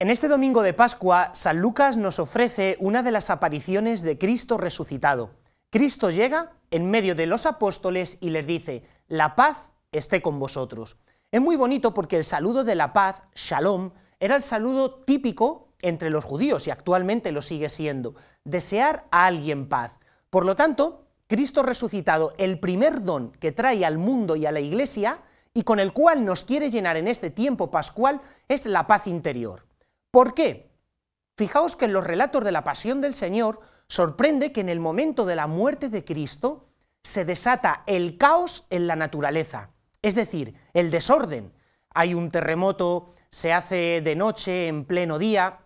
En este domingo de Pascua, San Lucas nos ofrece una de las apariciones de Cristo resucitado. Cristo llega en medio de los apóstoles y les dice, la paz esté con vosotros. Es muy bonito porque el saludo de la paz, shalom, era el saludo típico entre los judíos y actualmente lo sigue siendo, desear a alguien paz. Por lo tanto, Cristo resucitado, el primer don que trae al mundo y a la iglesia y con el cual nos quiere llenar en este tiempo pascual, es la paz interior. ¿Por qué? Fijaos que en los relatos de la pasión del Señor sorprende que en el momento de la muerte de Cristo se desata el caos en la naturaleza, es decir, el desorden. Hay un terremoto, se hace de noche, en pleno día.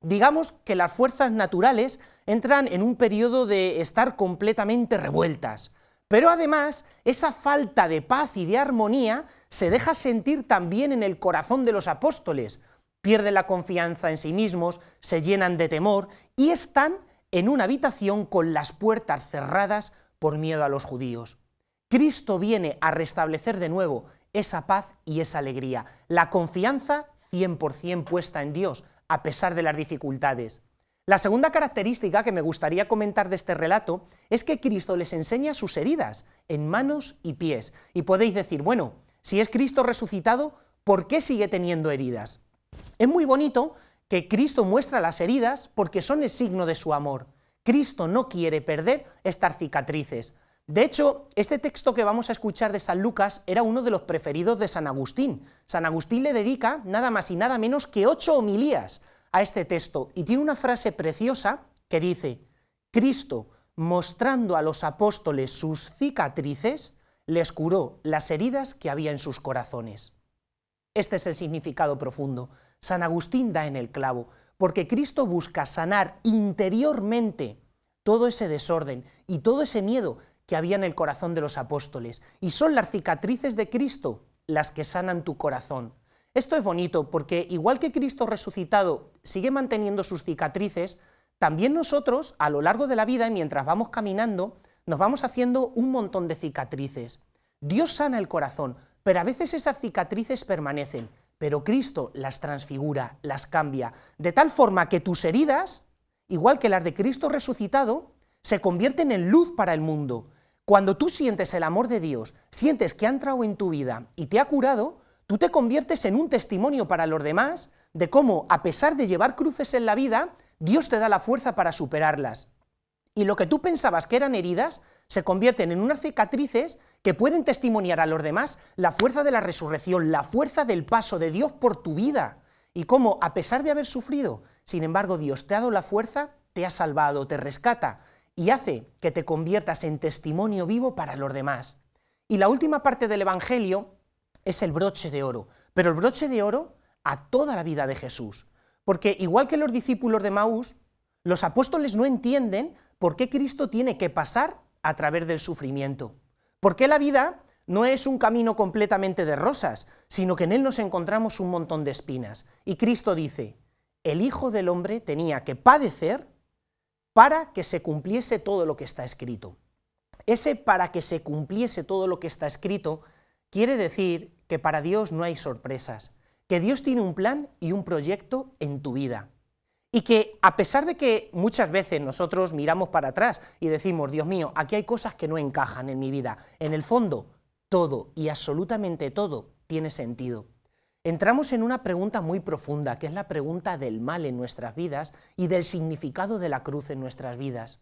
Digamos que las fuerzas naturales entran en un periodo de estar completamente revueltas. Pero además, esa falta de paz y de armonía se deja sentir también en el corazón de los apóstoles, pierden la confianza en sí mismos, se llenan de temor y están en una habitación con las puertas cerradas por miedo a los judíos. Cristo viene a restablecer de nuevo esa paz y esa alegría, la confianza 100% puesta en Dios, a pesar de las dificultades. La segunda característica que me gustaría comentar de este relato es que Cristo les enseña sus heridas en manos y pies. Y podéis decir, bueno, si es Cristo resucitado, ¿por qué sigue teniendo heridas? Es muy bonito que Cristo muestra las heridas porque son el signo de su amor. Cristo no quiere perder estas cicatrices. De hecho, este texto que vamos a escuchar de San Lucas era uno de los preferidos de San Agustín. San Agustín le dedica nada más y nada menos que ocho homilías a este texto y tiene una frase preciosa que dice, Cristo, mostrando a los apóstoles sus cicatrices, les curó las heridas que había en sus corazones. Este es el significado profundo. San Agustín da en el clavo, porque Cristo busca sanar interiormente todo ese desorden y todo ese miedo que había en el corazón de los apóstoles. Y son las cicatrices de Cristo las que sanan tu corazón. Esto es bonito porque igual que Cristo resucitado sigue manteniendo sus cicatrices, también nosotros a lo largo de la vida y mientras vamos caminando nos vamos haciendo un montón de cicatrices. Dios sana el corazón, pero a veces esas cicatrices permanecen, pero Cristo las transfigura, las cambia, de tal forma que tus heridas, igual que las de Cristo resucitado, se convierten en luz para el mundo. Cuando tú sientes el amor de Dios, sientes que ha entrado en tu vida y te ha curado, tú te conviertes en un testimonio para los demás de cómo, a pesar de llevar cruces en la vida, Dios te da la fuerza para superarlas y lo que tú pensabas que eran heridas se convierten en unas cicatrices que pueden testimoniar a los demás la fuerza de la resurrección, la fuerza del paso de Dios por tu vida y cómo, a pesar de haber sufrido, sin embargo Dios te ha dado la fuerza, te ha salvado, te rescata y hace que te conviertas en testimonio vivo para los demás. Y la última parte del Evangelio es el broche de oro, pero el broche de oro a toda la vida de Jesús. Porque igual que los discípulos de Maús, los apóstoles no entienden por qué Cristo tiene que pasar a través del sufrimiento. ¿Por qué la vida no es un camino completamente de rosas, sino que en él nos encontramos un montón de espinas? Y Cristo dice, el Hijo del Hombre tenía que padecer para que se cumpliese todo lo que está escrito. Ese para que se cumpliese todo lo que está escrito quiere decir que para Dios no hay sorpresas, que Dios tiene un plan y un proyecto en tu vida. Y que a pesar de que muchas veces nosotros miramos para atrás y decimos, Dios mío, aquí hay cosas que no encajan en mi vida, en el fondo, todo y absolutamente todo tiene sentido. Entramos en una pregunta muy profunda, que es la pregunta del mal en nuestras vidas y del significado de la cruz en nuestras vidas.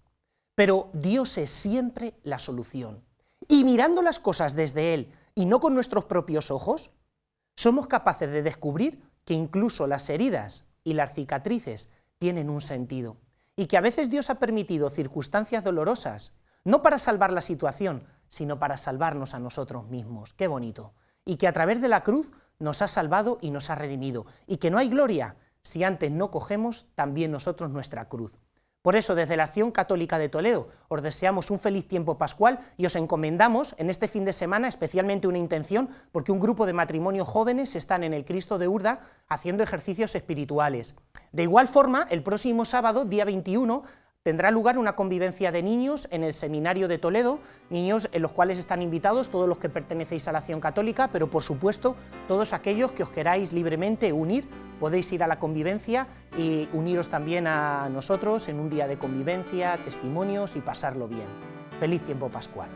Pero Dios es siempre la solución. Y mirando las cosas desde Él y no con nuestros propios ojos, somos capaces de descubrir que incluso las heridas y las cicatrices tienen un sentido y que a veces Dios ha permitido circunstancias dolorosas, no para salvar la situación, sino para salvarnos a nosotros mismos. Qué bonito. Y que a través de la cruz nos ha salvado y nos ha redimido. Y que no hay gloria si antes no cogemos también nosotros nuestra cruz. Por eso, desde la Acción Católica de Toledo, os deseamos un feliz tiempo pascual y os encomendamos en este fin de semana especialmente una intención, porque un grupo de matrimonio jóvenes están en el Cristo de Urda haciendo ejercicios espirituales. De igual forma, el próximo sábado, día 21, tendrá lugar una convivencia de niños en el Seminario de Toledo, niños en los cuales están invitados todos los que pertenecéis a la acción católica, pero por supuesto todos aquellos que os queráis libremente unir, podéis ir a la convivencia y uniros también a nosotros en un día de convivencia, testimonios y pasarlo bien. Feliz tiempo pascual.